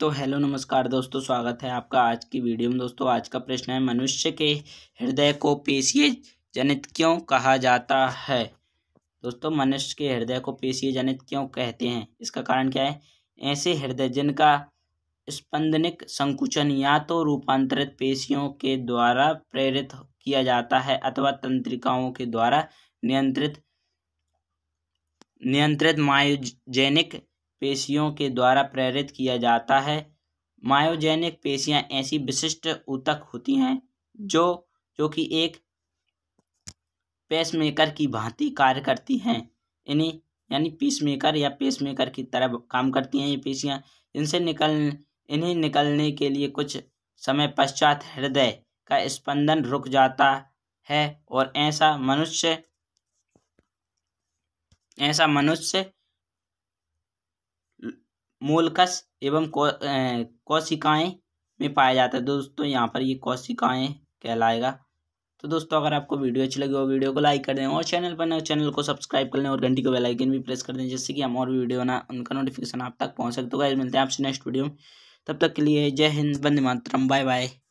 तो हेलो नमस्कार दोस्तों स्वागत है आपका आज की वीडियो में दोस्तों आज का प्रश्न है मनुष्य के हृदय को पेशीय जनित क्यों कहा जाता है दोस्तों मनुष्य के हृदय को पेशीय जनित क्यों कहते हैं इसका कारण क्या है ऐसे हृदय जिनका स्पंदनिक संकुचन या तो रूपांतरित पेशियों के द्वारा प्रेरित किया जाता है अथवा तंत्रिकाओं के द्वारा नियंत्रित नियंत्रित मायोजेनिक पेशियों के द्वारा प्रेरित किया जाता है मायोजेनिक पेशियाँ ऐसी विशिष्ट ऊतक होती हैं जो जो कि एक पेसमेकर की भांति कार्य करती हैं इन्हें यानी पीसमेकर या पेसमेकर की तरह काम करती हैं ये पेशियाँ इनसे निकल इन्हें निकलने के लिए कुछ समय पश्चात हृदय का स्पंदन रुक जाता है और ऐसा मनुष्य ऐसा मनुष्य मोलकस एवं कोशिकाएं में पाया जाता है दोस्तों यहाँ पर ये कोशिकाएं कहलाएगा तो दोस्तों अगर आपको वीडियो अच्छी लगी हो वीडियो को लाइक कर दें और चैनल पर नए चैनल को सब्सक्राइब कर लें और घंटी को बेल आइकन भी प्रेस कर दें जिससे कि हम और वीडियो ना उनका नोटिफिकेशन आप तक पहुँच सकते हो तो मिलते हैं आपसे नेक्स्ट वीडियो में तब तक के लिए जय हिंद वंदे मातरम बाय बाय